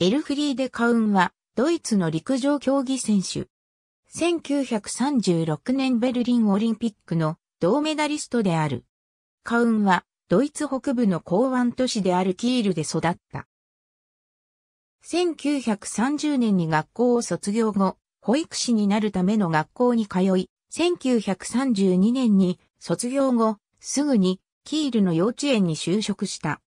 エルフリーデ・カウンは、ドイツの陸上競技選手。1936年ベルリンオリンピックの銅メダリストである。カウンは、ドイツ北部の港湾都市であるキールで育った。1930年に学校を卒業後、保育士になるための学校に通い、1932年に卒業後、すぐにキールの幼稚園に就職した。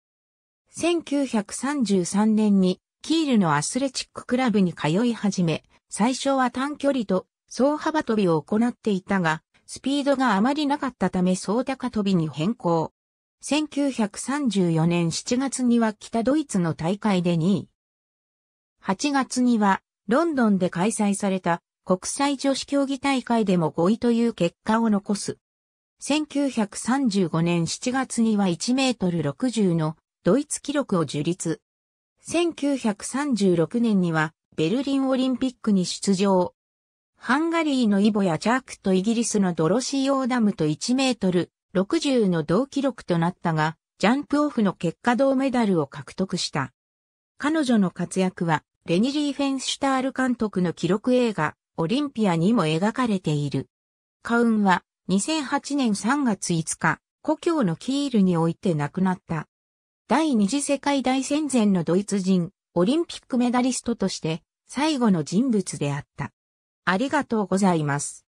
1933年にキールのアスレチッククラブに通い始め、最初は短距離と総幅跳びを行っていたが、スピードがあまりなかったため総高跳びに変更。1934年7月には北ドイツの大会で2位。8月にはロンドンで開催された国際女子競技大会でも5位という結果を残す。1935年7月には1メートル60のドイツ記録を樹立。1936年にはベルリンオリンピックに出場。ハンガリーのイボやチャークとイギリスのドロシー・オーダムと1メートル60の同記録となったが、ジャンプオフの結果銅メダルを獲得した。彼女の活躍は、レニリー・フェンシュタール監督の記録映画、オリンピアにも描かれている。カウンは、2008年3月5日、故郷のキールにおいて亡くなった。第二次世界大戦前のドイツ人、オリンピックメダリストとして、最後の人物であった。ありがとうございます。